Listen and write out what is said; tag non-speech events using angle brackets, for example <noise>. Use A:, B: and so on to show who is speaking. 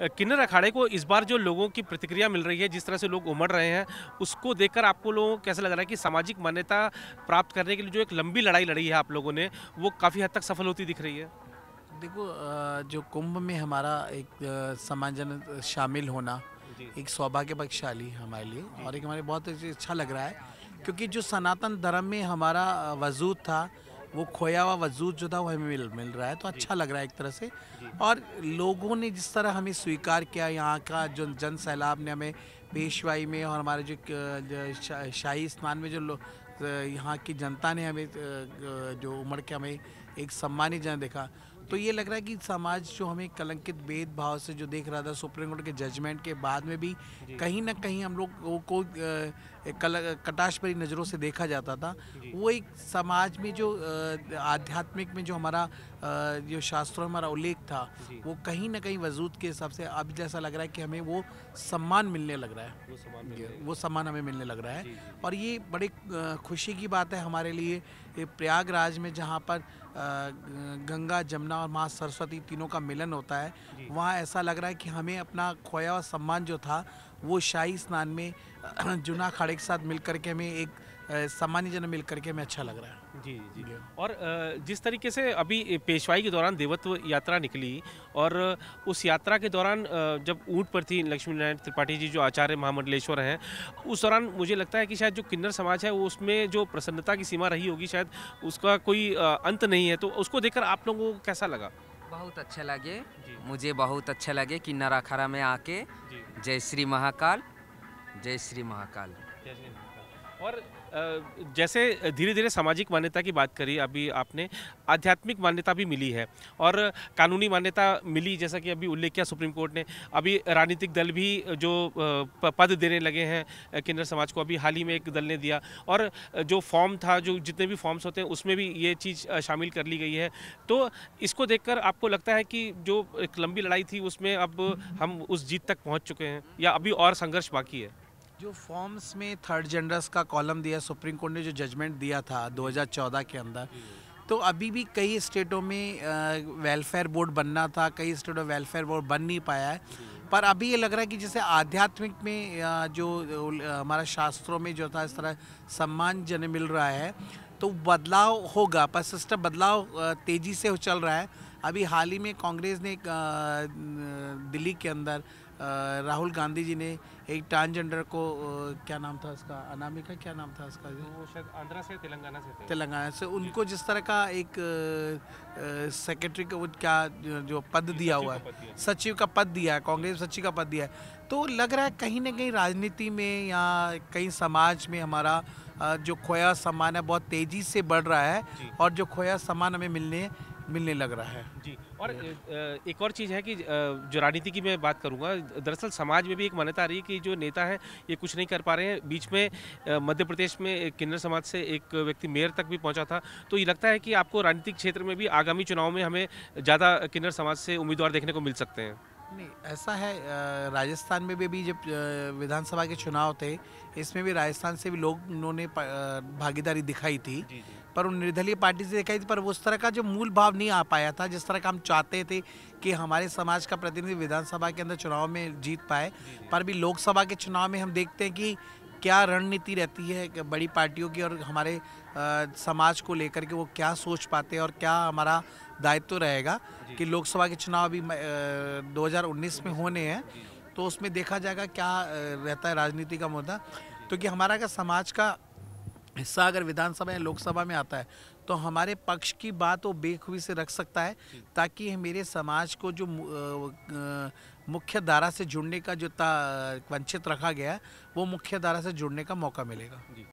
A: किन्नर अखाड़े को इस बार जो लोगों की प्रतिक्रिया मिल रही है जिस तरह से लोग उमड़ रहे हैं उसको देखकर आपको लोगों को कैसा लग रहा है कि सामाजिक मान्यता प्राप्त करने के लिए जो एक लंबी लड़ाई लड़ी है आप लोगों ने वो काफ़ी हद तक सफल होती दिख रही है
B: देखो जो कुंभ में हमारा एक समाजन शामिल होना एक सौभाग्यपक्षशाली हमारे लिए और एक हमारे बहुत अच्छा लग रहा है क्योंकि जो सनातन धर्म में हमारा वजूद था वो खोया हुआ वजूद जो था वो हमें मिल मिल रहा है तो अच्छा लग रहा है एक तरह से और लोगों ने जिस तरह हमें स्वीकार किया यहाँ का जो जन सैलाब ने हमें पेशवाई में और हमारे जो शाही स्नान में जो यहाँ की जनता ने हमें जो उमड़ के हमें एक सम्मानित जन देखा तो ये लग रहा है कि समाज जो हमें कलंकित भेदभाव से जो देख रहा था सुप्रीम कोर्ट के जजमेंट के बाद में भी कहीं ना कहीं हम लोग को कटाश भरी नज़रों से देखा जाता था वो एक समाज में जो आध्यात्मिक में जो हमारा जो शास्त्रों में हमारा उल्लेख था वो कहीं ना कहीं वजूद के हिसाब से अब जैसा लग रहा है कि हमें वो सम्मान मिलने लग रहा है वो सम्मान वो सम्मान हमें मिलने लग रहा है और ये बड़ी खुशी की बात है हमारे लिए प्रयागराज में जहाँ पर गंगा जमुना और माँ सरस्वती तीनों का मिलन होता है वहाँ ऐसा लग रहा है कि हमें अपना खोया हुआ सम्मान जो था वो शाही स्नान में <clears throat> जुना खाड़े के साथ मिल करके हमें एक सामान्य जन मिल करके हमें अच्छा लग रहा है
A: जी जी, जी। और जिस तरीके से अभी पेशवाई के दौरान देवत्व यात्रा निकली और उस यात्रा के दौरान जब ऊँट पर थी लक्ष्मी नारायण त्रिपाठी जी जो आचार्य महामंडलेश्वर हैं उस दौरान मुझे लगता है कि शायद जो किन्नर समाज है वो उसमें जो प्रसन्नता की सीमा रही होगी शायद उसका कोई अंत नहीं है तो उसको देखकर आप लोगों को कैसा लगा बहुत अच्छा लगे मुझे बहुत अच्छा लगे किन्नर अखाड़ा में आके जय श्री महाकाल जय श्री महाकाल और जैसे धीरे धीरे सामाजिक मान्यता की बात करी अभी आपने आध्यात्मिक मान्यता भी मिली है और कानूनी मान्यता मिली जैसा कि अभी उल्लेख किया सुप्रीम कोर्ट ने अभी राजनीतिक दल भी जो पद देने लगे हैं किन्नर समाज को अभी हाल ही में एक दल ने दिया और जो फॉर्म था जो जितने भी फॉर्म्स होते हैं उसमें भी ये चीज़ शामिल कर ली गई है तो इसको देख आपको लगता है कि जो एक लंबी लड़ाई थी उसमें अब हम उस जीत तक पहुँच चुके हैं या अभी और संघर्ष बाकी है
B: जो फॉर्म्स में थर्ड जेंडर्स का कॉलम दिया सुप्रीम कोर्ट ने जो जजमेंट दिया था 2014 के अंदर तो अभी भी कई स्टेटों में वेलफेयर बोर्ड बनना था कई स्टेटों में वेलफेयर बोर्ड बन नहीं पाया है पर अभी ये लग रहा है कि जैसे आध्यात्मिक में जो हमारा शास्त्रों में जो था इस तरह सम्मान जन मिल रहा है तो बदलाव होगा पर सिस्टम बदलाव तेज़ी से चल रहा है अभी हाल ही में कांग्रेस ने दिल्ली के अंदर राहुल गांधी जी ने एक ट्रांसजेंडर को क्या नाम था उसका
A: अनामिका क्या नाम था उसका वो शायद आंध्रा से तेलंगाना से तेलंगाना
B: से उनको जिस तरह का एक सेक्रेटरी का वो क्या जो पद दिया हुआ है सचिव का पद दिया है कांग्रेस सचिव का पद दिया है तो लग रहा है कहीं ना कहीं राजनीति में या कहीं समाज में हमारा जो खोया सामान है बहुत तेज़ी से बढ़ रहा है और जो खोया सामान हमें मिलने मिलने लग रहा है जी
A: और एक और चीज़ है कि जो राजनीति की मैं बात करूंगा दरअसल समाज में भी एक मान्यता आ रही है कि जो नेता हैं ये कुछ नहीं कर पा रहे हैं बीच में मध्य प्रदेश में किन्नर समाज से एक व्यक्ति मेयर तक भी पहुंचा था तो ये लगता है कि आपको राजनीतिक क्षेत्र में भी आगामी चुनाव में हमें ज़्यादा किन्नर समाज से उम्मीदवार देखने को मिल सकते हैं
B: नहीं ऐसा है राजस्थान में भी अभी जब विधानसभा के चुनाव थे इसमें भी राजस्थान से भी लोग उन्होंने भागीदारी दिखाई थी जी जी। पर उन निर्दलीय पार्टी से दिखाई थी पर उस तरह का जो मूल भाव नहीं आ पाया था जिस तरह का हम चाहते थे कि हमारे समाज का प्रतिनिधि विधानसभा के अंदर चुनाव में जीत पाए जी पर भी लोकसभा के चुनाव में हम देखते हैं कि क्या रणनीति रहती है बड़ी पार्टियों की और हमारे आ, समाज को लेकर के वो क्या सोच पाते हैं और क्या हमारा दायित्व रहेगा कि लोकसभा के चुनाव अभी दो में होने हैं तो उसमें देखा जाएगा क्या रहता है राजनीति का मुद्दा क्योंकि तो हमारा का समाज का हिस्सा अगर विधानसभा या लोकसभा में आता है तो हमारे पक्ष की बात वो बेखुबी से रख सकता है ताकि मेरे समाज को जो मुख्य धारा से जुड़ने का जो वंचित रखा गया है वो मुख्य धारा से जुड़ने का मौका
A: मिलेगा